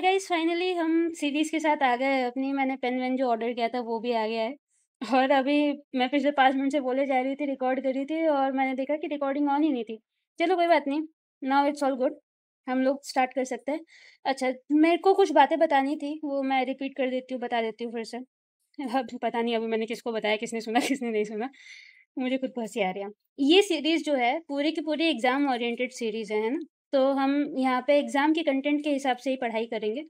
हाय guys finally हम series के साथ आ गए अपनी मैंने पेन वेन जो ऑर्डर किया था वो भी आ गया है और अभी मैं पिछले पाँच मिनट से बोले जा रही थी रिकॉर्ड कर रही थी और मैंने देखा कि रिकॉर्डिंग ऑन ही नहीं थी चलो कोई बात नहीं नाउ इट्स ऑल गुड हम लोग स्टार्ट कर सकते हैं अच्छा मेरे को कुछ बातें बतानी थी वो मैं रिपीट कर देती हूँ बता देती हूँ फिर से अब पता नहीं अभी मैंने किसको बताया किसने सुना किसने नहीं सुना मुझे खुद बहुत हंसी आ रही है ये सीरीज़ जो है पूरी की पूरी एग्ज़ाम ओरिएंटेड सीरीज़ है ना तो हम यहाँ पे एग्ज़ाम के कंटेंट के हिसाब से ही पढ़ाई करेंगे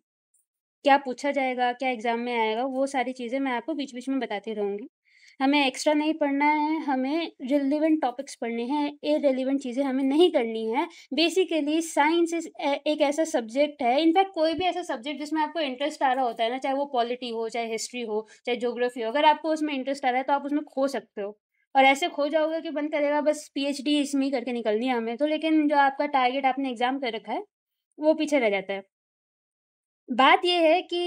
क्या पूछा जाएगा क्या एग्ज़ाम में आएगा वो सारी चीज़ें मैं आपको बीच बीच में बताती रहूँगी हमें एक्स्ट्रा नहीं पढ़ना है हमें रिलेवेंट टॉपिक्स पढ़ने हैं ए रेलिवेंट चीज़ें हमें नहीं करनी है बेसिकली साइंस इज एक ऐसा सब्जेक्ट है इनफैक्ट कोई भी ऐसा सब्जेक्ट जिसमें आपको इंटरेस्ट आ रहा होता है ना चाहे वो पॉलिटी हो चाहे हिस्ट्री हो चाहे जोग्राफी हो अगर आपको उसमें इंटरेस्ट आ रहा है तो आप उसमें खो सकते हो और ऐसे खो जाओगे कि बंद करेगा बस पीएचडी इसमें करके निकलनी है हमें तो लेकिन जो आपका टारगेट आपने एग्जाम कर रखा है वो पीछे रह जाता है बात यह है कि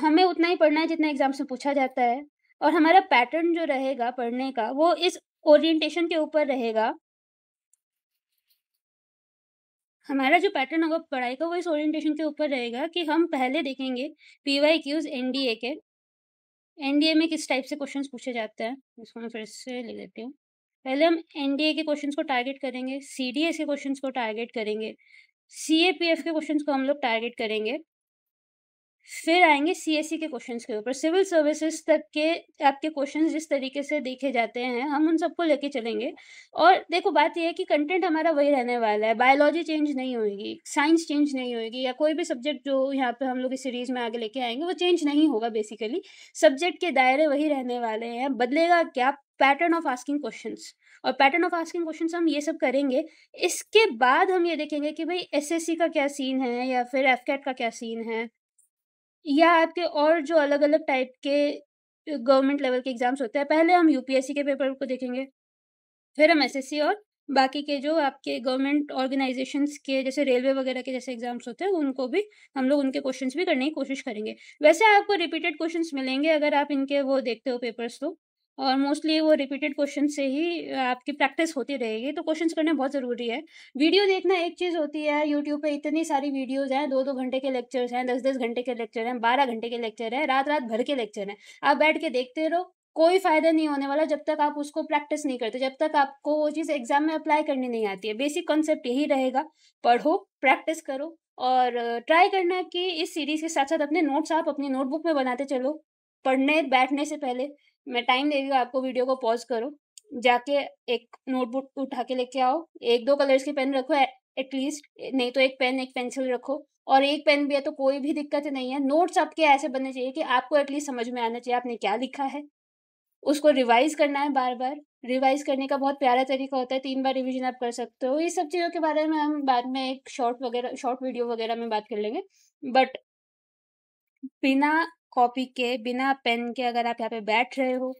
हमें उतना ही पढ़ना है जितना एग्जाम से पूछा जाता है और हमारा पैटर्न जो रहेगा पढ़ने का वो इस ओरिएंटेशन के ऊपर रहेगा हमारा जो पैटर्न होगा पढ़ाई का वो इस ओरिएंटेशन के ऊपर रहेगा कि हम पहले देखेंगे P Y Qs N D A के एनडीए में किस टाइप से क्वेश्चंस पूछे जाते हैं इसको मैं फिर से ले लेती हूँ पहले हम एनडीए के क्वेश्चंस को टारगेट करेंगे सीडीएस के क्वेश्चंस को टारगेट करेंगे सीएपीएफ के क्वेश्चंस को हम लोग टारगेट करेंगे फिर आएंगे सीएससी e के क्वेश्चंस के ऊपर सिविल सर्विसेज तक के आपके क्वेश्चंस जिस तरीके से देखे जाते हैं हम उन सबको लेके चलेंगे और देखो बात यह है कि कंटेंट हमारा वही रहने वाला है बायोलॉजी चेंज नहीं होगी साइंस चेंज नहीं होगी या कोई भी सब्जेक्ट जो यहाँ पे हम लोग इस सीरीज में आगे लेके आएंगे वो चेंज नहीं होगा बेसिकली सब्जेक्ट के दायरे वही रहने वाले हैं बदलेगा क्या पैटर्न ऑफ आस्किंग क्वेश्चन और पैटर्न ऑफ आस्किंग क्वेश्चन हम ये सब करेंगे इसके बाद हम ये देखेंगे कि भाई एस e का क्या सीन है या फिर एफ का क्या सीन है या आपके और जो अलग अलग टाइप के गवर्नमेंट लेवल के एग्ज़ाम्स होते हैं पहले हम यूपीएससी के पेपर को देखेंगे फिर हम एसएससी और बाकी के जो आपके गवर्नमेंट ऑर्गेनाइजेशन के जैसे रेलवे वगैरह के जैसे एग्जाम्स होते हैं उनको भी हम लोग उनके क्वेश्चंस भी करने की कोशिश करेंगे वैसे आपको रिपीटेड क्वेश्चंस मिलेंगे अगर आप इनके वो देखते हो पेपर्स तो और मोस्टली वो रिपीटेड क्वेश्चन से ही आपकी प्रैक्टिस होती रहेगी तो क्वेश्चन करना बहुत ज़रूरी है वीडियो देखना एक चीज़ होती है यूट्यूब पे इतनी सारी वीडियोज़ हैं दो दो घंटे के लेक्चर्स हैं दस दस घंटे के लेक्चर हैं बारह घंटे के लेक्चर हैं रात रात भर के लेक्चर हैं आप बैठ के देखते रहो कोई फायदा नहीं होने वाला जब तक आप उसको प्रैक्टिस नहीं करते जब तक आपको वो चीज़ एग्जाम में अप्लाई करनी नहीं आती है बेसिक कॉन्सेप्ट यही रहेगा पढ़ो प्रैक्टिस करो और ट्राई करना कि इस सीरीज के साथ साथ अपने नोट्स आप अपनी नोटबुक में बनाते चलो पढ़ने बैठने से पहले मैं टाइम दे हूँ आपको वीडियो को पॉज करो जाके एक नोटबुक उठा के लेके आओ एक दो कलर्स के पेन रखो एटलीस्ट नहीं तो एक पेन एक पेंसिल रखो और एक पेन भी है तो कोई भी दिक्कत नहीं है नोट्स आपके ऐसे बनने चाहिए कि आपको एटलीस्ट समझ में आना चाहिए आपने क्या लिखा है उसको रिवाइज करना है बार बार रिवाइज करने का बहुत प्यारा तरीका होता है तीन बार रिविजन आप कर सकते हो ये सब चीज़ों के बारे में हम बाद में एक शॉर्ट वगैरह शॉर्ट वीडियो वगैरह में बात कर लेंगे बट बिना कॉपी के बिना पेन के अगर आप यहाँ पे बैठ रहे हो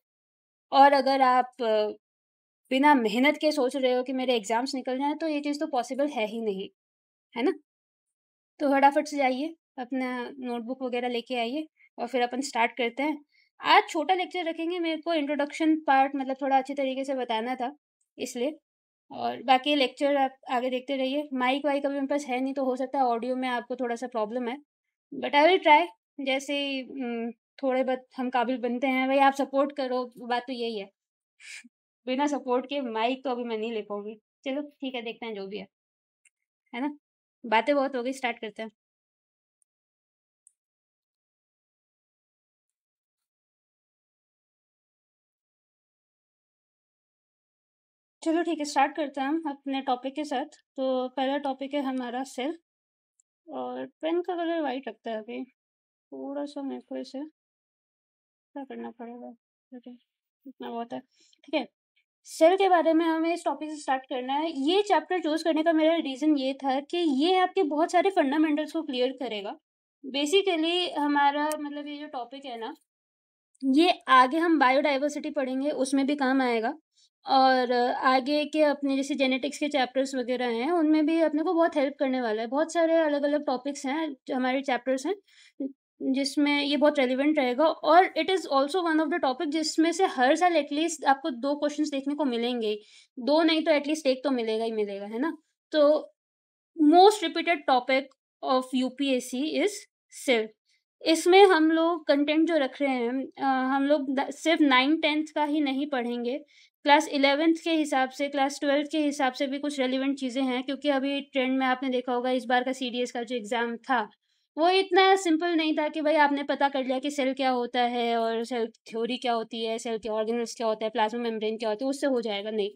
और अगर आप बिना मेहनत के सोच रहे हो कि मेरे एग्जाम्स निकल जाए तो ये चीज़ तो पॉसिबल है ही नहीं है ना तो फटाफट से जाइए अपना नोटबुक वगैरह लेके आइए और फिर अपन स्टार्ट करते हैं आज छोटा लेक्चर रखेंगे मेरे को इंट्रोडक्शन पार्ट मतलब थोड़ा अच्छे तरीके से बताना था इसलिए और बाकी लेक्चर आप आगे देखते रहिए माइक वाइक अभी मेरे पास है नहीं तो हो सकता है ऑडियो में आपको थोड़ा सा प्रॉब्लम है बट आई विल ट्राई जैसे थोड़े बहुत हम काबिल बनते हैं भाई आप सपोर्ट करो बात तो यही है बिना सपोर्ट के माइक तो अभी मैं नहीं ले पाऊंगी चलो ठीक है देखते हैं जो भी है है ना बातें बहुत हो गई स्टार्ट करते हैं चलो ठीक है स्टार्ट करते हैं हम अपने टॉपिक के साथ तो पहला टॉपिक है हमारा सेल और पेन का कलर वाइट रखता है अभी थोड़ा सा मेरे को इसे क्या करना पड़ेगा इतना बहुत है ठीक है सेल के बारे में हमें इस टॉपिक से स्टार्ट करना है ये चैप्टर चूज करने का मेरा रीज़न ये था कि ये आपके बहुत सारे फंडामेंटल्स को क्लियर करेगा बेसिकली हमारा मतलब ये जो टॉपिक है ना ये आगे हम बायोडाइवर्सिटी पढ़ेंगे उसमें भी काम आएगा और आगे के अपने जैसे जेनेटिक्स के चैप्टर्स वगैरह हैं उनमें भी अपने को बहुत हेल्प करने वाला है बहुत सारे अलग अलग टॉपिक्स हैं जो हमारे चैप्टर्स हैं जिसमें ये बहुत रेलिवेंट रहेगा और it is also one of the topic जिसमें से हर साल एटलीस्ट आपको दो क्वेश्चन देखने को मिलेंगे दो नहीं तो एटलीस्ट एक तो मिलेगा ही मिलेगा है ना तो most repeated topic of U P S C is सिर्फ इसमें हम लोग कंटेंट जो रख रहे हैं हम लोग सिर्फ नाइन टेंथ का ही नहीं पढ़ेंगे क्लास इलेवेंथ के हिसाब से क्लास ट्वेल्थ के हिसाब से भी कुछ रेलिवेंट चीज़ें हैं क्योंकि अभी ट्रेंड में आपने देखा होगा इस बार का सी का जो एग्ज़ाम था वो इतना सिंपल नहीं था कि भाई आपने पता कर लिया कि सेल क्या होता है और सेल थ्योरी क्या होती है सेल के ऑर्गेनल्स क्या होता है प्लाज्मा मेम्ब्रेन क्या होती है उससे हो जाएगा नहीं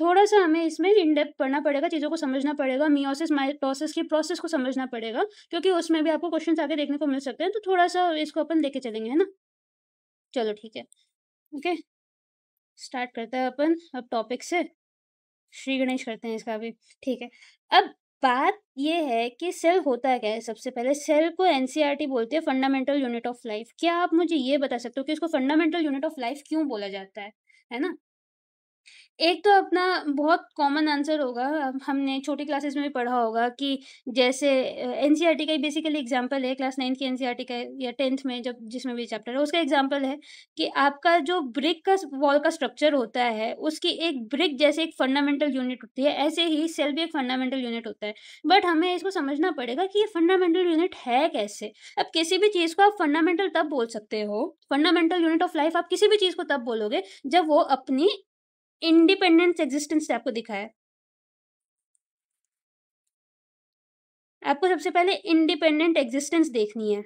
थोड़ा सा हमें इसमें इनडेप पढ़ना पड़ेगा चीज़ों को समझना पड़ेगा मियोसिस माइटोसिस की प्रोसेस को समझना पड़ेगा क्योंकि उसमें भी आपको क्वेश्चन आगे देखने को मिल सकते हैं तो थोड़ा सा इसको अपन लेके चलेंगे है ना चलो ठीक है ओके स्टार्ट करते हैं अपन अब टॉपिक से श्री गणेश करते हैं इसका भी ठीक है अब बात ये है कि सेल होता क्या है सबसे पहले सेल को एनसीईआरटी e बोलते हैं फंडामेंटल यूनिट ऑफ लाइफ क्या आप मुझे ये बता सकते हो कि इसको फंडामेंटल यूनिट ऑफ लाइफ क्यों बोला जाता है है ना एक तो अपना बहुत कॉमन आंसर होगा हमने छोटी क्लासेस में भी पढ़ा होगा कि जैसे एनसीईआरटी e का ही बेसिकली एग्जांपल है क्लास नाइन्थ की एनसीईआरटी e का या टेंथ में जब जिसमें भी चैप्टर है उसका एग्जांपल है कि आपका जो ब्रिक का वॉल का स्ट्रक्चर होता है उसकी एक ब्रिक जैसे एक फंडामेंटल यूनिट होती है ऐसे ही सेल भी एक फंडामेंटल यूनिट होता है बट हमें इसको समझना पड़ेगा कि ये फंडामेंटल यूनिट है कैसे अब किसी भी चीज़ को आप फंडामेंटल तब बोल सकते हो फंडामेंटल यूनिट ऑफ लाइफ आप किसी भी चीज़ को तब बोलोगे जब वो अपनी इंडिपेंडेंट एग्जिस्टेंस आपको दिखाया आपको सबसे पहले इंडिपेंडेंट एग्जिस्टेंस देखनी है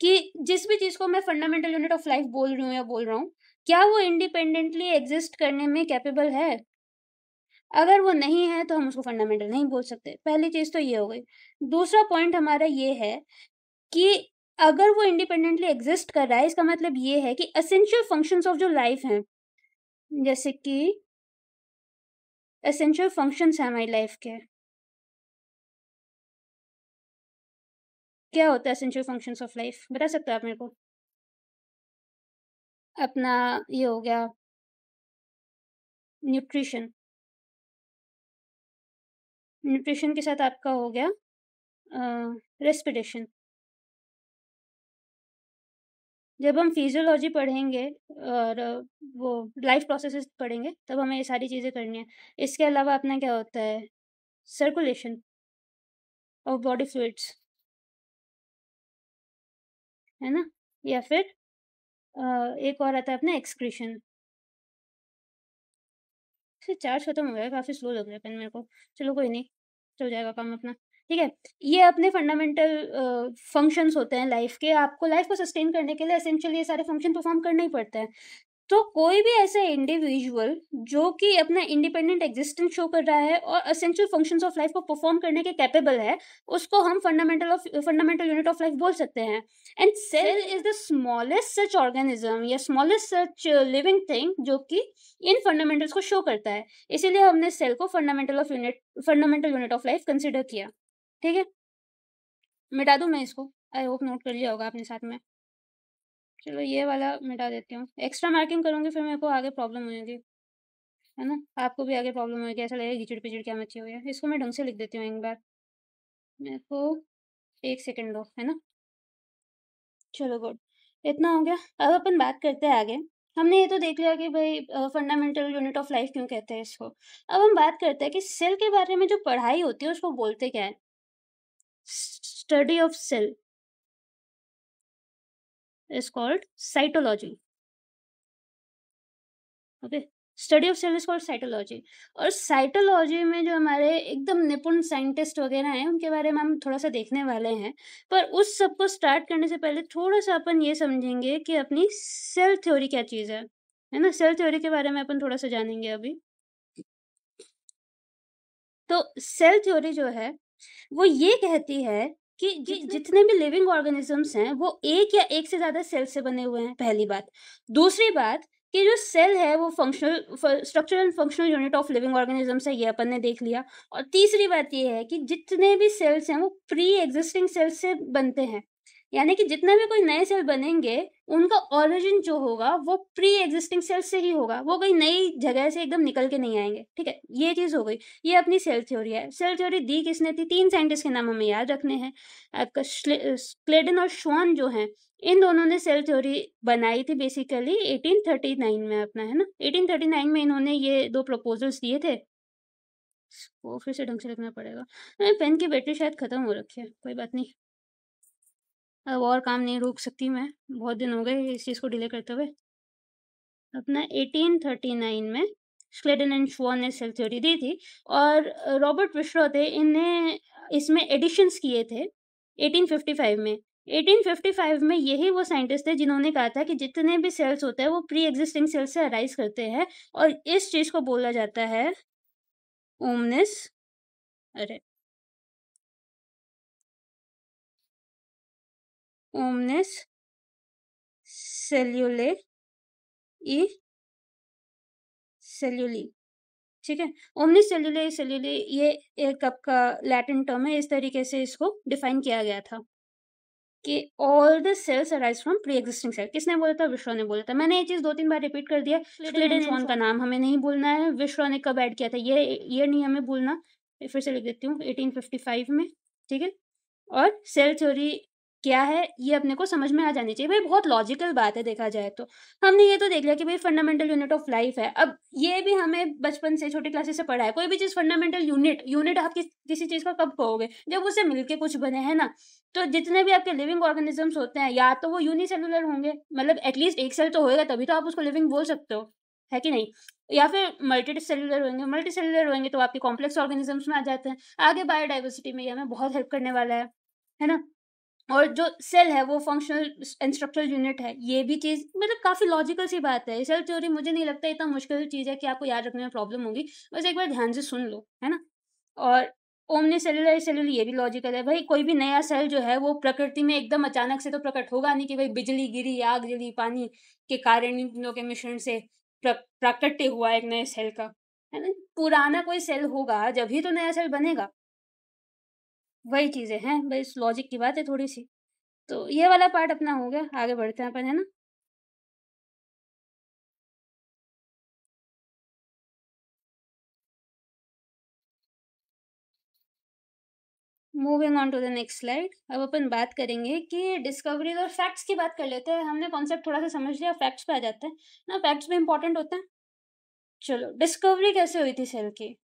कि जिस भी चीज को मैं फंडामेंटल यूनिट ऑफ लाइफ बोल रही हूँ या बोल रहा हूँ क्या वो इंडिपेंडेंटली एग्जिस्ट करने में कैपेबल है अगर वो नहीं है तो हम उसको फंडामेंटल नहीं बोल सकते पहली चीज तो ये हो गई दूसरा पॉइंट हमारा ये है कि अगर वो इंडिपेंडेंटली एग्जिस्ट कर रहा है इसका मतलब ये है कि असेंशियल फंक्शन ऑफ जो लाइफ हैं जैसे कि असेंशियल फंक्शन हैं हमारी लाइफ के क्या होता है असेंशियल फंक्शन ऑफ लाइफ बता सकते हो आप मेरे को अपना ये हो गया न्यूट्रिशन न्यूट्रिशन के साथ आपका हो गया रेस्पिरेशन जब हम फिजियोलॉजी पढ़ेंगे और वो लाइफ प्रोसेसेस पढ़ेंगे तब हमें ये सारी चीज़ें करनी है इसके अलावा अपना क्या होता है सर्कुलेशन और बॉडी फ्लूड्स है ना या फिर एक और आता है अपना एक्सक्रीशन चार्ज खत्म हो गया काफ़ी स्लो लग रहा है पेन मेरे को चलो कोई नहीं चल जाएगा काम अपना ठीक है ये अपने फंडामेंटल फंक्शंस होते हैं लाइफ के आपको लाइफ को सस्टेन करने के लिए असेंशियली ये सारे फंक्शन परफॉर्म करना ही पड़ता है तो कोई भी ऐसा इंडिविजुअल जो कि अपना इंडिपेंडेंट एग्जिस्टेंस शो कर रहा है और असेंशियल फंक्शंस ऑफ लाइफ को परफॉर्म करने के कैपेबल है उसको हम fundamental of fundamental unit of life बोल सकते हैं and cell is the smallest such organism या स्मॉलेस्ट सच लिविंग थिंग जो कि इन फंडामेंटल्स को शो करता है इसीलिए हमने सेल को fundamental of unit fundamental unit of life consider किया ठीक है मिटा दूँ मैं इसको आई होप नोट कर लिया होगा अपने साथ में चलो ये वाला मिटा देती हूँ एक्स्ट्रा मार्किंग करूँगी फिर मेरे को आगे प्रॉब्लम होगी है ना आपको भी आगे प्रॉब्लम होगी ऐसा लगेगा घिचड़ पिचड़ क्या मची हुई है इसको मैं ढंग से लिख देती हूँ एक बार मेरे को एक सेकेंड दो है ना चलो गुड इतना हो गया अब अपन बात करते हैं आगे हमने ये तो देख लिया कि भाई फंडामेंटल यूनिट ऑफ लाइफ क्यों कहते हैं इसको अब हम बात करते हैं कि सेल के बारे में जो पढ़ाई होती है उसको बोलते क्या है study of cell is called cytology okay study of cell is called cytology और साइटोलॉजी में जो हमारे एकदम निपुण साइंटिस्ट वगैरह हैं उनके बारे में हम थोड़ा सा देखने वाले हैं पर उस सब को स्टार्ट करने से पहले थोड़ा सा अपन ये समझेंगे कि अपनी सेल थ्योरी क्या चीज़ है है ना सेल थ्योरी के बारे में अपन थोड़ा सा जानेंगे अभी तो सेल थ्योरी जो है वो ये कहती है कि जि, जितने भी लिविंग ऑर्गेनिजम्स हैं वो एक या एक से ज्यादा सेल से बने हुए हैं पहली बात दूसरी बात कि जो सेल है वो functional structure and functional unit of living organisms है ये अपन ने देख लिया और तीसरी बात ये है कि जितने भी सेल्स हैं वो प्री एग्जिस्टिंग सेल्स से बनते हैं यानी कि जितने भी कोई नए सेल बनेंगे उनका ओरिजिन जो होगा वो प्री एग्जिस्टिंग सेल से ही होगा वो कोई नई जगह से एकदम निकल के नहीं आएंगे ठीक है ये चीज़ हो गई ये अपनी सेल थ्योरी है सेल थ्योरी दी किसने थी तीन साइंटिस्ट के नाम हमें याद रखने हैं आपका क्लेडन और शॉन जो हैं इन दोनों ने सेल थ्योरी बनाई थी बेसिकली नाइन में अपना है ना नाइन में इन्होंने ये दो प्रपोजल्स दिए थे वो फिर से ढंग से लिखना पड़ेगा पेन की बैटरी शायद ख़त्म हो रखी है कोई बात नहीं अब और काम नहीं रोक सकती मैं बहुत दिन हो गए इस चीज़ को डिले करते हुए अपना 1839 में स्लेडन एंड शुआ ने सेल थ्योरी दी थी और रॉबर्ट विश्रो थे इन्हें इसमें एडिशंस किए थे 1855 में 1855 में यही वो साइंटिस्ट थे जिन्होंने कहा था कि जितने भी सेल्स होते हैं वो प्री एग्जिस्टिंग सेल्स से अराइज करते हैं और इस चीज़ को बोला जाता है ओमनिस अरे omnes cellulae e celluli ठीक है ओमनी सेल्यूले सेल्यूले ये एक आपका लैटिन टर्म है इस तरीके से इसको डिफाइन किया गया था कि all the cells arise from pre existing cell किसने बोला था विश्व ने बोला था मैंने ये चीज दो तीन बार रिपीट कर दिया क्लिडेजॉन का नाम हमें नहीं भूलना है विश्व ने कब ऐड किया था ये ये नहीं हमें भूलना फिर से लिख देती हूँ 1855 में ठीक है और सेल थ्योरी क्या है ये अपने को समझ में आ जानी चाहिए भाई बहुत लॉजिकल बात है देखा जाए तो हमने ये तो देख लिया कि भाई फंडामेंटल यूनिट ऑफ लाइफ है अब ये भी हमें बचपन से छोटी क्लासेस से पढ़ा है कोई भी चीज़ फंडामेंटल यूनिट यूनिट आप किस किसी चीज़ का कब कहोगे जब उससे मिलके कुछ बने हैं ना तो जितने भी आपके लिविंग ऑर्गेनिजम्स होते हैं या तो वो यूनिसेलुलर होंगे मतलब एटलीस्ट एक सेल तो होएगा तभी तो आप उसको लिविंग बोल सकते हो है कि नहीं या फिर मल्टी सेलुलर होंगे मल्टी सेलुलर होंगे तो आपके कॉम्प्लेक्स ऑर्गेनिजम्स में आ जाते हैं आगे बायोडाइवर्सिटी में ये हमें बहुत हेल्प करने वाला है है ना और जो सेल है वो फंक्शनल एंड स्ट्रक्चरल यूनिट है ये भी चीज़ मतलब काफ़ी लॉजिकल सी बात है सेल थ्योरी मुझे नहीं लगता इतना मुश्किल चीज़ है कि आपको याद रखने में प्रॉब्लम होगी बस एक बार ध्यान से सुन लो है ना और ओमने सेलुलर सेलुलर ये भी लॉजिकल है भाई कोई भी नया सेल जो है वो प्रकृति में एकदम अचानक से तो प्रकट होगा नहीं कि भाई बिजली गिरी आग जली पानी के कारण इनों के मिश्रण से प्राकट्य हुआ एक नए सेल का है ना पुराना कोई सेल होगा जब ही तो नया सेल बनेगा वही चीज़ें हैं इस लॉजिक की बात है थोड़ी सी तो ये वाला पार्ट अपना हो गया आगे बढ़ते हैं अपन है ना moving on to the next slide अब अपन बात करेंगे कि डिस्कवरीज और फैक्ट्स की बात कर लेते हैं हमने कॉन्सेप्ट थोड़ा सा समझ लिया फैक्ट्स पे आ जाते हैं ना फैक्ट्स भी इंपॉर्टेंट होते हैं चलो डिस्कवरी कैसे हुई थी सेल की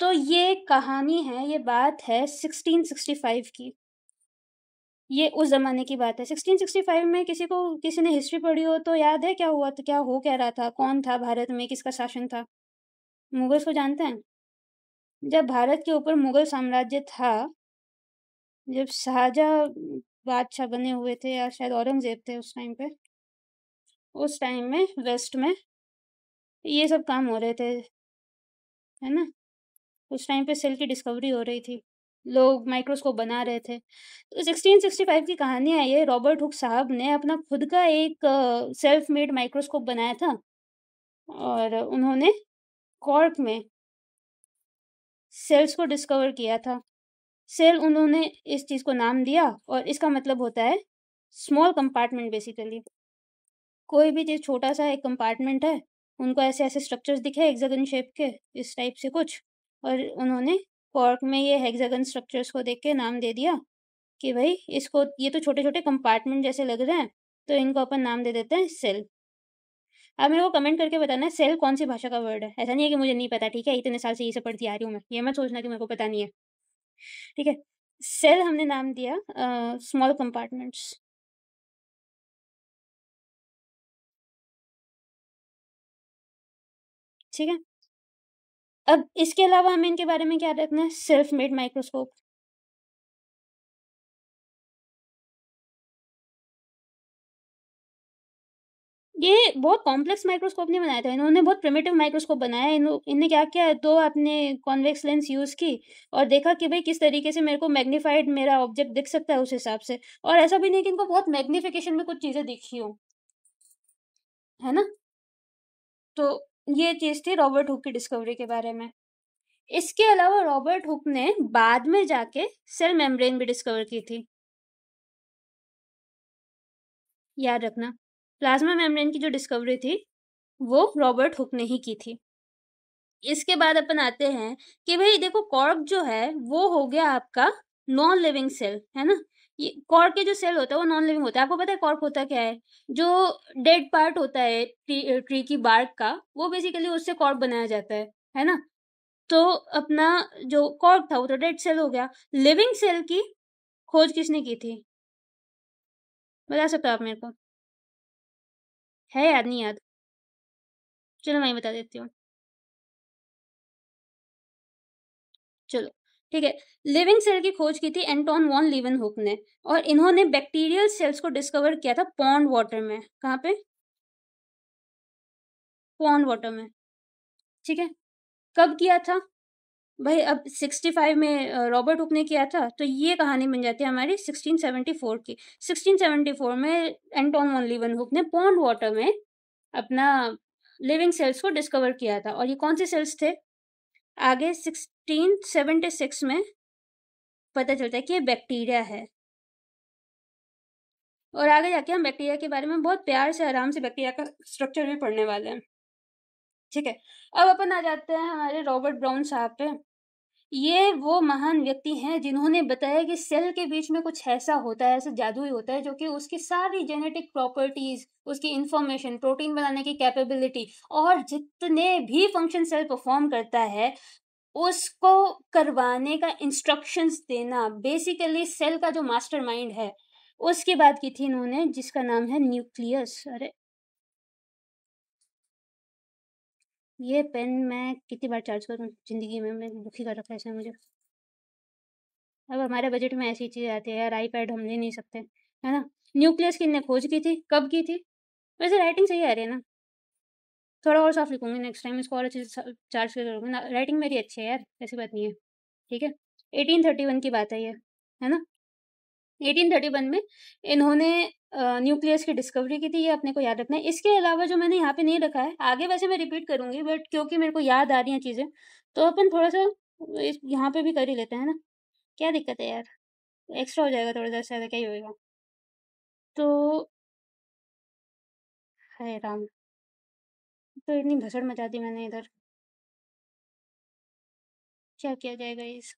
तो ये कहानी है ये बात है 1665 की ये उस ज़माने की बात है 1665 में किसी को किसी ने हिस्ट्री पढ़ी हो तो याद है क्या हुआ था क्या हो कह रहा था कौन था भारत में किसका शासन था मुगल्स को जानते हैं जब भारत के ऊपर मुगल साम्राज्य था जब शाहजहाँ बादशाह बने हुए थे या शायद औरंगजेब थे उस टाइम पे उस टाइम में वेस्ट में ये सब काम हो रहे थे है ना उस टाइम पे सेल की डिस्कवरी हो रही थी लोग माइक्रोस्कोप बना रहे थे तो फाइव की कहानी है ये रॉबर्ट हुक साहब ने अपना खुद का एक सेल्फ मेड माइक्रोस्कोप बनाया था और उन्होंने कॉर्क में सेल्स को डिस्कवर किया था सेल उन्होंने इस चीज़ को नाम दिया और इसका मतलब होता है स्मॉल कंपार्टमेंट बेसिकली कोई भी चीज़ छोटा सा एक कंपार्टमेंट है उनको ऐसे ऐसे स्ट्रक्चर्स दिखे हेक्सागन शेप के इस टाइप से कुछ और उन्होंने कॉर्क में ये हेक्सागन स्ट्रक्चर्स को देख के नाम दे दिया कि भाई इसको ये तो छोटे छोटे कंपार्टमेंट जैसे लग रहे हैं तो इनको अपन नाम दे देते हैं सेल अब मेरे को कमेंट करके बताना सेल कौन सी भाषा का वर्ड है ऐसा नहीं है कि मुझे नहीं पता ठीक है इतने साल से ये सब पढ़ती आ रही हूँ मैं ये मैं सोचना कि मेरे को पता नहीं है ठीक है सेल हमने नाम दिया स्मॉल कंपार्टमेंट्स ठीक है अब इसके अलावा हमें इनके बारे में क्या रखना है सेल्फ मेड माइक्रोस्कोप ये बहुत कॉम्प्लेक्स माइक्रोस्कोप नहीं बनाया था इन्होंने बहुत प्रिमेटिव माइक्रोस्कोप बनाया इन्होंने क्या किया दो आपने कॉन्वेक्स लेंस यूज़ की और देखा कि भाई किस तरीके से मेरे को मैग्नीफाइड मेरा ऑब्जेक्ट दिख सकता है उस हिसाब से और ऐसा भी नहीं कि इनको बहुत मैग्नीफिकेशन में कुछ चीज़ें दिखी हो है ना तो ये चीज़ थी रॉबर्ट हुक की डिस्कवरी के बारे में इसके अलावा रॉबर्ट हुक ने बाद में जाके सेल मेम्ब्रेन भी डिस्कवर की थी याद रखना प्लाज्मा मेम्ब्रेन की जो डिस्कवरी थी वो रॉबर्ट हुक ने ही की थी इसके बाद अपन आते हैं कि भाई देखो कॉर्क जो है वो हो गया आपका नॉन लिविंग सेल है ना ये कॉर्क के जो सेल होता है वो नॉन लिविंग होता है आपको पता है कॉर्क होता क्या है जो डेड पार्ट होता है ट्री, ट्री की बार्क का वो बेसिकली उससे कॉर्क बनाया जाता है है ना तो अपना जो कॉर्क था वो तो डेड सेल हो गया लिविंग सेल की खोज किसने की थी बता सकते हो आप मेरे को है याद नहीं याद चलो मैं बता देती हूँ चलो ठीक है लिविंग सेल की खोज की थी एंटोन वॉन लिवन हुक ने और इन्होंने बैक्टीरियल सेल्स को डिस्कवर किया था पॉन्ड वाटर में कहाँ पे पॉन्ड वाटर में ठीक है कब किया था भाई अब 65 में रॉबर्ट हुक ने किया था तो ये कहानी बन जाती है हमारी 1674 की 1674 में एंटोन वॉन लिवन हुक ने पॉन्ड वाटर में अपना लिविंग सेल्स को डिस्कवर किया था और ये कौन से सेल्स थे आगे 1676 में पता चलता है कि ये बैक्टीरिया है और आगे जाके हम बैक्टीरिया के बारे में बहुत प्यार से आराम से बैक्टीरिया का स्ट्रक्चर भी पढ़ने वाले हैं ठीक है अब अपन आ जाते हैं हमारे रॉबर्ट ब्राउन साहब पे ये वो महान व्यक्ति हैं जिन्होंने बताया कि सेल के बीच में कुछ ऐसा होता है ऐसा जादू ही होता है जो कि उसकी सारी जेनेटिक प्रॉपर्टीज उसकी इंफॉर्मेशन प्रोटीन बनाने की कैपेबिलिटी और जितने भी फंक्शन सेल परफॉर्म करता है उसको करवाने का इंस्ट्रक्शंस देना बेसिकली सेल का जो मास्टरमाइंड है उसकी बात की थी इन्होंने जिसका नाम है न्यूक्लियस अरे ये पेन मैं कितनी बार चार्ज करूँ ज़िंदगी में मैं दुखी कर रखा है इसने मुझे अब हमारे बजट में ऐसी चीज़ आती है यार आई पैड हम ले नहीं सकते है ना न्यूक्लियस की ने खोज की थी कब की थी वैसे राइटिंग सही आ रही है ना थोड़ा और साफ लिखूंगी नेक्स्ट टाइम इसको और अच्छे से चार्ज कर करूँगी ना राइटिंग मेरी अच्छी है यार ऐसी बात नहीं है ठीक है एटीन थर्टी वन की बात है ये है ना एटीन थर्टी वन में इन्होंने न्यूक्लियस की डिस्कवरी की थी ये अपने को याद रखना है इसके अलावा जो मैंने यहाँ पे नहीं रखा है आगे वैसे मैं रिपीट करूंगी बट क्योंकि मेरे को याद आ रही हैं चीज़ें तो अपन थोड़ा सा इस यहाँ पे भी कर ही लेते हैं ना क्या दिक्कत है यार एक्स्ट्रा हो जाएगा थोड़ा सा ज़्यादा क्या ही होगा तो है राम तो इतनी भसड़ मचा दी मैंने इधर क्या किया जाएगा इस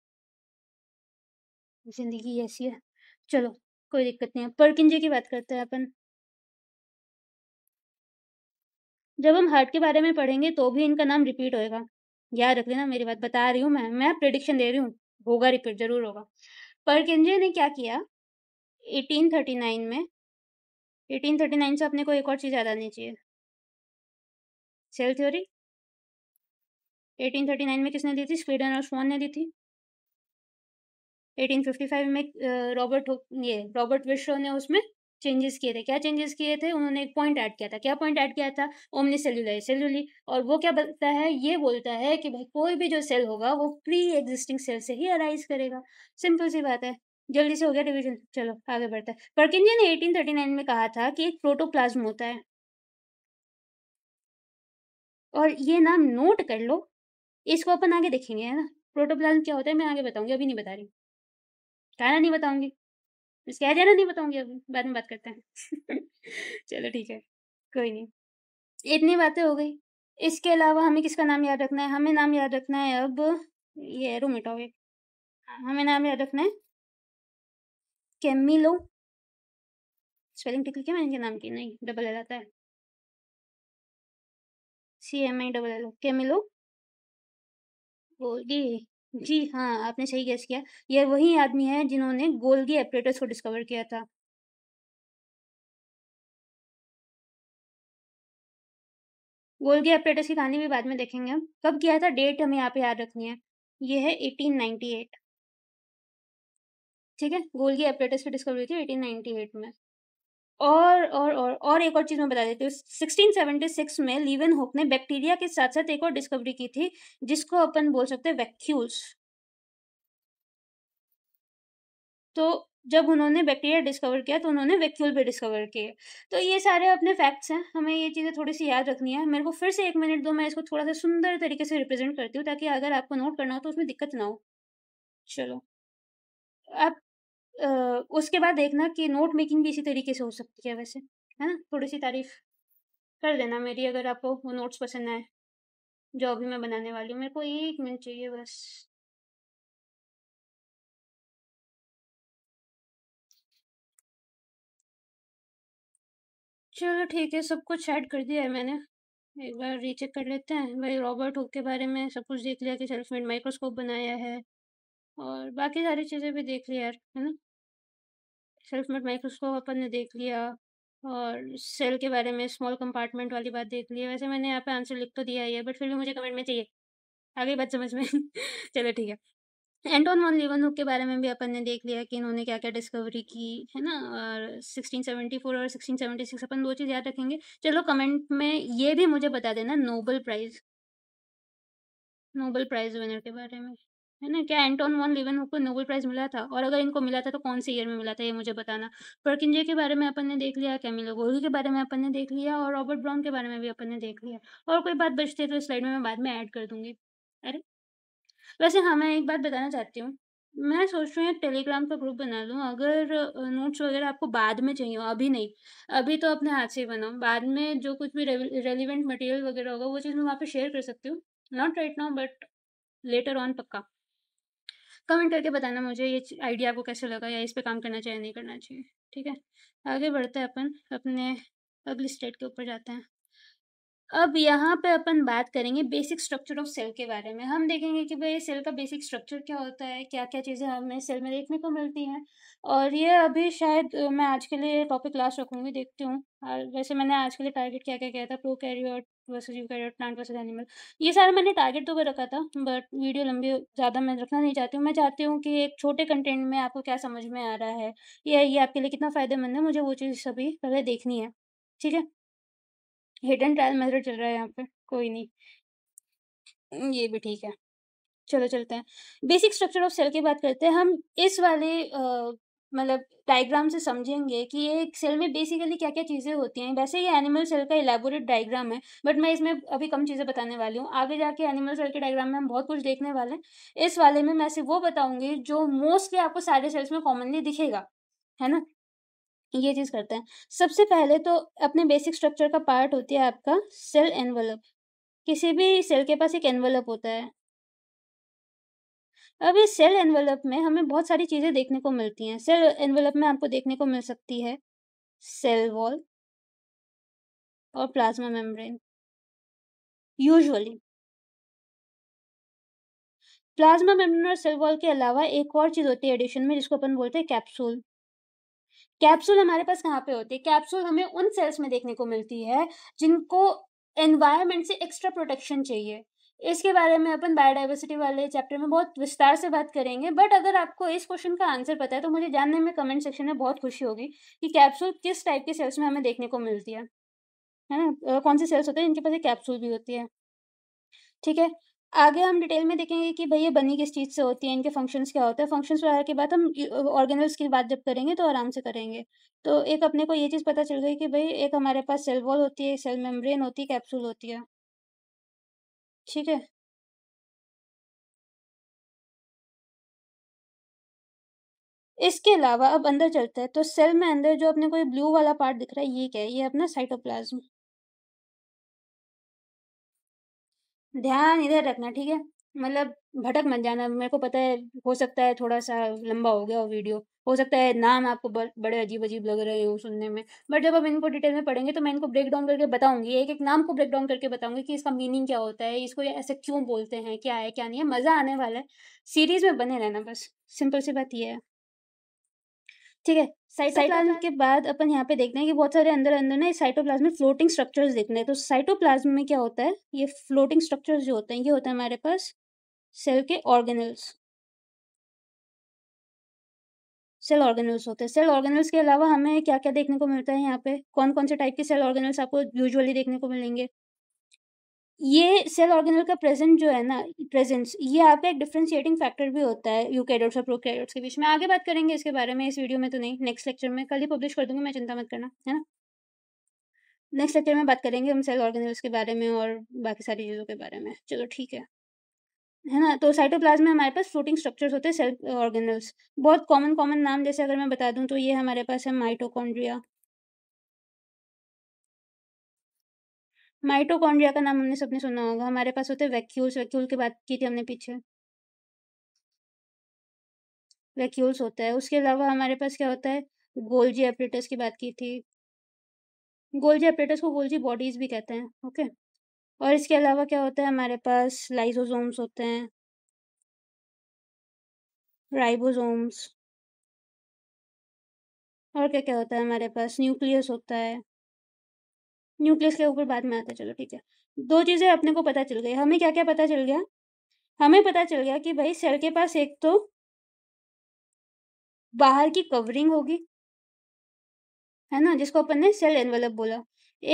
जिंदगी ऐसी है चलो कोई दिक्कत नहीं है परकिन जी की बात करते हैं अपन जब हम हार्ट के बारे में पढ़ेंगे तो भी इनका नाम रिपीट होएगा याद रख लेना मेरी बात बता रही हूँ मैं मैं प्रडिक्शन दे रही हूँ होगा रिपीट जरूर होगा पर्किनजे ने क्या किया 1839 में 1839 से अपने को एक और चीज़ याद आनी चाहिए सेल थ्योरी 1839 में किसने दी थी स्वीडन और स्वान ने दी थी 1855 में रॉबर्ट ये रॉबर्ट विश्रो ने उसमें चेंजेस किए थे क्या चेंजेस किए थे उन्होंने एक पॉइंट ऐड किया था क्या पॉइंट ऐड किया था ओमनी सेलुलर सेलुली और वो क्या बोलता है ये बोलता है कि भाई कोई भी जो सेल होगा वो प्री एग्जिस्टिंग सेल से ही अराइज करेगा सिंपल सी बात है जल्दी से हो गया रिविजन चलो आगे बढ़ते हैं पर्किन्य ने 1839 में कहा था कि एक प्रोटोप्लाज्म होता है और ये नाम नोट कर लो इसको अपन आगे देखेंगे है ना प्रोटोप्लाज्म क्या होता है मैं आगे बताऊंगी अभी नहीं बता रही गाना नहीं बताऊंगी इसके आ नहीं बताऊंगी अभी बाद में बात करते हैं चलो ठीक है कोई नहीं इतनी बातें हो गई इसके अलावा हमें किसका नाम याद रखना है हमें नाम याद रखना है अब ये रूम मिटाओगे हमें नाम याद रखना है कैमिलो स्पेलिंग ठीक लिखी मैंने इनके नाम की नहीं डबल एल आता है C M I double L Camillo Golgi जी हाँ आपने सही गैस किया यह वही आदमी है जिन्होंने गोल्गी एपरेटस को डिस्कवर किया था गोल्गी एपरेटस की कहानी भी बाद में देखेंगे हम कब किया था डेट हमें यहाँ पे याद रखनी है ये है एट ठीक है गोल्गी एपरेटस की डिस्कवरी एटीन थी एट में और और और और एक और चीज़ मैं बता देती हूँ सिक्सटीन सेवेंटी सिक्स में लीवन होप ने बैक्टीरिया के साथ साथ एक और डिस्कवरी की थी जिसको अपन बोल सकते हैं वैक्यूल्स तो जब उन्होंने बैक्टीरिया डिस्कवर किया तो उन्होंने वैक्यूल भी डिस्कवर किए तो ये सारे अपने फैक्ट्स हैं हमें ये चीज़ें थोड़ी सी याद रखनी है मेरे को फिर से एक मिनट दो मैं इसको थोड़ा सा सुंदर तरीके से रिप्रेजेंट करती हूँ ताकि अगर आपको नोट करना हो तो उसमें दिक्कत ना हो चलो आप उसके बाद देखना कि नोट मेकिंग भी इसी तरीके से हो सकती है वैसे है ना थोड़ी सी तारीफ कर देना मेरी अगर आपको वो नोट्स पसंद आए जो अभी मैं बनाने वाली हूँ मेरे को एक मिनट चाहिए बस चलो ठीक है सब कुछ ऐड कर दिया है मैंने एक बार रीचेक कर लेते हैं भाई रॉबर्ट हुक के बारे में सब कुछ देख लिया कि सेल्फ मेड माइक्रोस्कोप बनाया है और बाकी सारी चीज़ें भी देख लिया यार है ना सेल्फ मेड माइक्रोस्कोप अपन ने देख लिया और सेल के बारे में स्मॉल कंपार्टमेंट वाली बात देख ली है वैसे मैंने यहाँ पे आंसर लिख तो दिया ही है बट फिर भी मुझे कमेंट में चाहिए आगे बात समझ में चलो ठीक है एंटोन वन लीवन हुक के बारे में भी अपन ने देख लिया कि इन्होंने क्या क्या डिस्कवरी की है ना और 1674 और 1676 अपन दो चीज़ याद रखेंगे चलो कमेंट में ये भी मुझे बता देना Nobel prize Nobel prize winner के बारे में है ना क्या एंटोन वन लिवन को नोबेल प्राइज़ मिला था और अगर इनको मिला था तो कौन से ईयर में मिला था ये मुझे बताना पर्किंजे के बारे में अपन ने देख लिया कैमिलो गोरी के बारे में अपन ने देख लिया और रॉबर्ट ब्राउन के बारे में भी अपन ने देख लिया और कोई बात बचती है तो स्लाइड में मैं बाद में ऐड कर दूंगी अरे वैसे हाँ मैं एक बात बताना चाहती हूँ मैं सोच रही हूँ एक टेलीग्राम का ग्रुप बना लूँ अगर नोट्स वगैरह आपको बाद में चाहिए हो अभी नहीं अभी तो अपने हाथ से ही बनाओ बाद में जो कुछ भी रेलिवेंट मटेरियल वगैरह होगा वो चीज़ मैं वहाँ पे शेयर कर सकती हूँ not right now but later on पक्का कमेंट करके बताना मुझे ये आइडिया आपको कैसे लगा या इस पर काम करना चाहिए नहीं करना चाहिए ठीक है आगे बढ़ते हैं अपन अपने अगली स्टेट के ऊपर जाते हैं अब यहाँ पे अपन बात करेंगे बेसिक स्ट्रक्चर ऑफ सेल के बारे में हम देखेंगे कि भाई सेल का बेसिक स्ट्रक्चर क्या होता है क्या क्या चीज़ें हमें सेल में देखने को मिलती हैं और ये अभी शायद मैं आज के लिए टॉपिक लास्ट रखूँगी देखती हूँ और वैसे मैंने आज के लिए टारगेट क्या क्या किया था prokaryote versus eukaryote plant versus animal ये सारा मैंने टारगेट तो कर रखा था बट वीडियो लंबी ज़्यादा मैं रखना नहीं चाहती हूँ मैं चाहती हूँ कि एक छोटे कंटेंट में आपको क्या समझ में आ रहा है या ये आपके लिए कितना फ़ायदेमंद है मुझे वो चीज़ सभी पहले देखनी है ठीक है हिट एंड ट्रायल मेथड चल रहा है यहाँ पर कोई नहीं हम्म, ये भी ठीक है चलो चलते हैं बेसिक स्ट्रक्चर ऑफ सेल की बात करते हैं हम इस वाले मतलब डायग्राम से समझेंगे कि ये एक सेल में बेसिकली क्या क्या चीज़ें होती हैं वैसे ये एनिमल सेल का एलेबोरेट डायग्राम है बट मैं इसमें अभी कम चीज़ें बताने वाली हूँ आगे जाके एनिमल सेल के डायग्राम में हम बहुत कुछ देखने वाले हैं इस वाले में मैं सिर्फ वो बताऊँगी जो मोस्टली आपको सारे सेल्स में कॉमनली दिखेगा है ना ये चीज़ करते हैं सबसे पहले तो अपने बेसिक स्ट्रक्चर का पार्ट होती है आपका सेल एनवलप किसी भी सेल के पास एक एनवलप होता है अब इस सेल एनवेलप में हमें बहुत सारी चीज़ें देखने को मिलती हैं सेल एनवेलप में आपको देखने को मिल सकती है सेल वॉल और plasma membrane usually plasma membrane और सेल वॉल के अलावा एक और चीज़ होती है एडिशन में जिसको अपन बोलते हैं कैप्सूल कैप्सूल हमारे पास कहाँ पे होती है कैप्सूल हमें उन सेल्स में देखने को मिलती है जिनको एनवायरमेंट से एक्स्ट्रा प्रोटेक्शन चाहिए इसके बारे में अपन बायोडाइवर्सिटी वाले चैप्टर में बहुत विस्तार से बात करेंगे बट अगर आपको इस क्वेश्चन का आंसर पता है तो मुझे जानने में कमेंट सेक्शन में बहुत खुशी होगी कि कैप्सूल किस टाइप के सेल्स में हमें देखने को मिलती है है ना कौन से सेल्स होते हैं इनके पास एक कैप्सूल भी होती है ठीक है आगे हम डिटेल में देखेंगे कि भाई ये बनी किस चीज़ से होती है इनके फंक्शंस क्या होते हैं फंक्शंस वगैरह के बाद हम ऑर्गेनल्स की बात जब करेंगे तो आराम से करेंगे तो एक अपने को ये चीज़ पता चल गई कि भाई एक हमारे पास सेल वॉल होती है सेल मेम्ब्रेन होती है कैप्सूल होती है ठीक है इसके अलावा अब अंदर चलते हैं तो सेल में अंदर जो अपने कोई ब्लू वाला पार्ट दिख रहा है ये क्या है ये अपना साइटोप्लाज्म ध्यान इधर रखना ठीक है मतलब भटक मत जाना मेरे को पता है हो सकता है थोड़ा सा लंबा हो गया वो वीडियो हो सकता है नाम आपको बड़े अजीब अजीब लग रहे हो सुनने में बट जब हम इनको डिटेल में पढ़ेंगे तो मैं इनको ब्रेक डाउन करके बताऊंगी एक एक नाम को ब्रेक डाउन करके बताऊंगी कि इसका मीनिंग क्या होता है इसको ऐसे क्यों बोलते हैं क्या है क्या नहीं है मज़ा आने वाला है सीरीज में बने रहना बस सिंपल सी बात यह है ठीक है साइटोप्लाज्म के बाद अपन यहाँ पे देखते हैं कि बहुत सारे अंदर अंदर ना साइटोप्लाज्म में फ्लोटिंग स्ट्रक्चर्स देखने हैं तो साइटोप्लाज्म में क्या होता है ये फ्लोटिंग स्ट्रक्चर्स जो होते हैं ये होता है हमारे पास सेल के ऑर्गेनल्स सेल ऑर्गेनल्स होते हैं सेल ऑर्गेनल्स के अलावा हमें क्या क्या देखने को मिलता है यहाँ पे कौन कौन से टाइप के सेल ऑर्गेनल्स आपको यूजुअली देखने को मिलेंगे ये सेल ऑर्गेनल का प्रेजेंट जो है ना प्रेजेंस ये यहाँ पे एक डिफ्रेंशिएटिंग फैक्टर भी होता है यू कैडोट्स और कैडोट्स के बीच में आगे बात करेंगे इसके बारे में इस वीडियो में तो नहीं नेक्स्ट लेक्चर में कल ही पब्लिश कर दूंगी मैं चिंता मत करना है ना नेक्स्ट लेक्चर में बात करेंगे हम सेल ऑर्गेनल्स के बारे में और बाकी सारी चीज़ों के बारे में चलो ठीक है है ना तो साइटोप्लाज्म में हमारे पास फ्लोटिंग स्ट्रक्चर्स होते हैं सेल ऑर्गेनल्स बहुत कॉमन कॉमन नाम जैसे अगर मैं बता दूं तो ये हमारे पास है माइटोकॉन्ड्रिया माइटोकॉन्ड्रिया का नाम हमने सबने सुना होगा हमारे पास होते हैं वैक्यूल्स वैक्यूल की बात की थी हमने पीछे वैक्यूल्स होता है उसके अलावा हमारे पास क्या होता है गोल्जी एपरेटस की बात की थी गोल्जी एपरेटस को गोल्जी बॉडीज भी कहते हैं ओके और इसके अलावा क्या होता है हमारे पास लाइजोजोम्स होते हैं राइबोजोम्स और क्या क्या होता है हमारे पास न्यूक्लियस होता है न्यूक्लियस के ऊपर बाद में आता चलो ठीक है दो चीज़ें अपने को पता चल गई हमें क्या क्या पता चल गया हमें पता चल गया कि भाई सेल के पास एक तो बाहर की कवरिंग होगी है ना जिसको अपन ने सेल एनवेलप बोला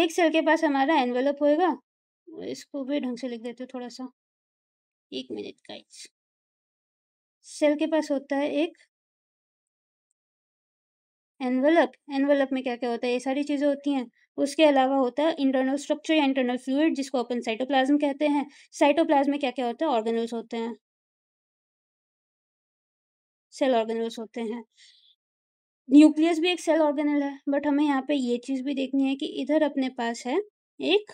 एक सेल के पास हमारा एनवेलप होएगा इसको भी ढंग से लिख देते हो थोड़ा सा एक मिनट का सेल के पास होता है एक एनवेलप एनवेलप में क्या क्या होता है ये सारी चीज़ें होती हैं उसके अलावा होता है इंटरनल स्ट्रक्चर या इंटरनल फ्लूड जिसको अपन साइटोप्लाज्म कहते हैं साइटोप्लाज्म में क्या क्या होता है ऑर्गेनल्स होते हैं सेल ऑर्गेनल्स होते हैं न्यूक्लियस भी एक सेल ऑर्गेनल है बट हमें यहाँ पे ये चीज़ भी देखनी है कि इधर अपने पास है एक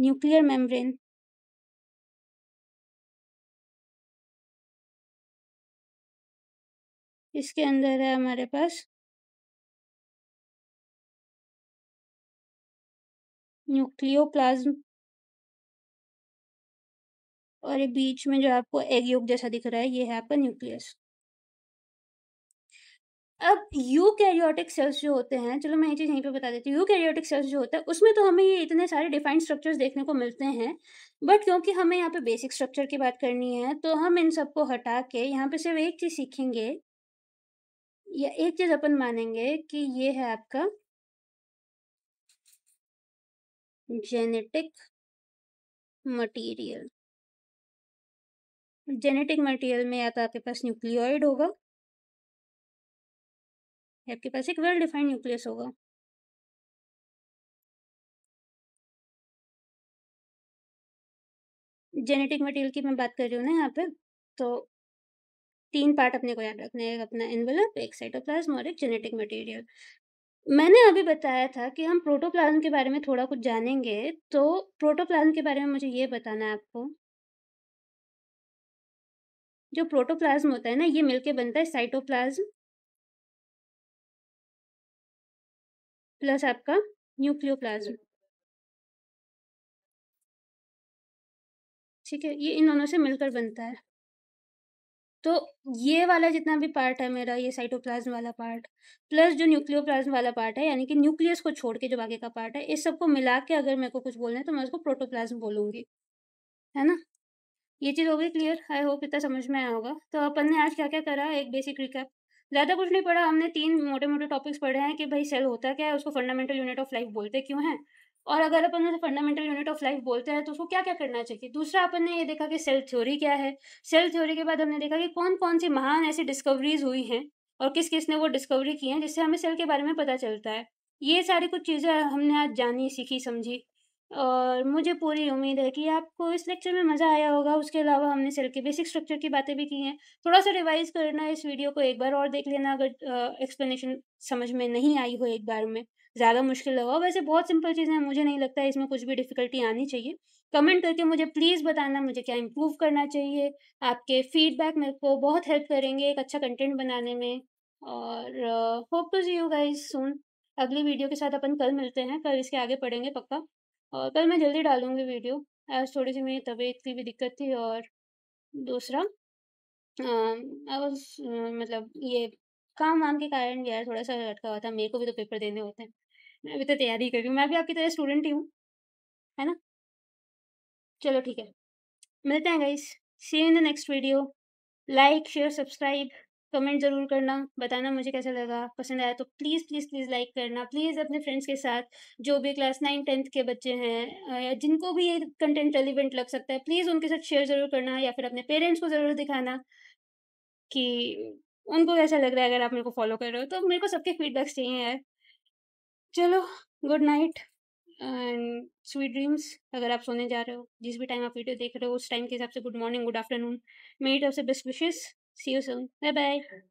न्यूक्लियर मेम्ब्रेन इसके अंदर है हमारे पास न्यूक्लियोप्लाज्म और ये बीच में जो आपको एग योग जैसा दिख रहा है ये है आपका न्यूक्लियस अब यू कैरियोटिक सेल्स जो होते हैं चलो मैं ये चीज़ यहीं पे बता देती हूँ यू कैरियोटिक सेल्स जो होता है उसमें तो हमें ये इतने सारे डिफाइंड स्ट्रक्चर्स देखने को मिलते हैं बट क्योंकि हमें यहाँ पे बेसिक स्ट्रक्चर की बात करनी है तो हम इन सबको हटा के यहाँ पे सिर्फ एक चीज़ सीखेंगे या एक चीज़ अपन मानेंगे कि ये है आपका जेनेटिक मटेरियल जेनेटिक मटेरियल में या तो आपके पास न्यूक्लियोइड होगा या आपके पास एक वेल डिफाइंड न्यूक्लियस होगा जेनेटिक मटेरियल की मैं बात कर रही हूँ ना यहाँ पे तो तीन पार्ट अपने को याद रखना है अपना एनवेलप एक साइटोप्लाज्म और एक जेनेटिक मटेरियल मैंने अभी बताया था कि हम प्रोटोप्लाज्म के बारे में थोड़ा कुछ जानेंगे तो प्रोटोप्लाज्म के बारे में मुझे ये बताना है आपको जो प्रोटोप्लाज्म होता है ना ये मिलके बनता है साइटोप्लाज्म प्लस आपका न्यूक्लियोप्लाज्म ठीक है ये इन दोनों से मिलकर बनता है तो ये वाला जितना भी पार्ट है मेरा ये साइटोप्लाज्म वाला पार्ट प्लस जो न्यूक्लियोप्लाज्म वाला पार्ट है यानी कि न्यूक्लियस को छोड़ के जो बाकी का पार्ट है इस सबको मिला के अगर मेरे को कुछ बोलना है तो मैं उसको प्रोटोप्लाज्म बोलूँगी है ना ये चीज़ हो गई क्लियर आई होप इतना समझ में आया होगा तो अपन ने आज क्या क्या करा एक बेसिक रिकैप ज़्यादा कुछ नहीं पढ़ा हमने तीन मोटे मोटे टॉपिक्स पढ़े हैं कि भाई सेल होता क्या है उसको फंडामेंटल यूनिट ऑफ लाइफ बोलते क्यों हैं और अगर अपन उसे फंडामेंटल यूनिट ऑफ लाइफ बोलते हैं तो उसको क्या क्या करना चाहिए दूसरा अपन ने ये देखा कि सेल थ्योरी क्या है सेल थ्योरी के बाद हमने देखा कि कौन कौन सी महान ऐसी डिस्कवरीज हुई हैं और किस किस ने वो डिस्कवरी की है जिससे हमें सेल के बारे में पता चलता है ये सारी कुछ चीज़ें हमने आज जानी सीखी समझी और मुझे पूरी उम्मीद है कि आपको इस लेक्चर में मज़ा आया होगा उसके अलावा हमने सेल के बेसिक स्ट्रक्चर की बातें भी की हैं थोड़ा सा रिवाइज करना इस वीडियो को एक बार और देख लेना अगर एक्सप्लेनेशन समझ में नहीं आई हो एक बार में ज़्यादा मुश्किल लगा वैसे बहुत सिंपल चीज़ें हैं मुझे नहीं लगता है इसमें कुछ भी डिफ़िकल्टी आनी चाहिए कमेंट करके मुझे प्लीज़ बताना मुझे क्या इम्प्रूव करना चाहिए आपके फीडबैक मेरे को बहुत हेल्प करेंगे एक अच्छा कंटेंट बनाने में और hope to see you guys soon अगली वीडियो के साथ अपन कल मिलते हैं कल इसके आगे पढ़ेंगे पक्का और कल मैं जल्दी डालूंगी वीडियो आज थोड़ी सी मेरी तबीयत की भी दिक्कत थी और दूसरा मतलब ये काम वाम के कारण यार थोड़ा सा अटका हुआ था मेरे को भी तो पेपर देने होते हैं मैं अभी तो तैयारी कर रही हूँ मैं भी आपकी तरह स्टूडेंट ही हूँ है ना चलो ठीक है मिलते हैं guys see in the next video like share subscribe comment ज़रूर करना बताना मुझे कैसा लगा पसंद आया तो प्लीज़ प्लीज़ प्लीज़ लाइक करना प्लीज़ अपने फ्रेंड्स के साथ जो भी क्लास नाइन टेंथ के बच्चे हैं या जिनको भी ये कंटेंट रेलिवेंट लग सकता है प्लीज़ उनके साथ शेयर ज़रूर करना या फिर अपने पेरेंट्स को ज़रूर दिखाना कि उनको कैसा लग रहा है अगर आप मेरे को फॉलो कर रहे हो तो मेरे को सबके फीडबैक्स चाहिए यार चलो good night and sweet dreams अगर आप सोने जा रहे हो जिस भी टाइम आप वीडियो देख रहे हो उस टाइम के हिसाब से गुड मॉर्निंग गुड आफ्टरनून मेरी तरफ से best wishes see you soon bye bye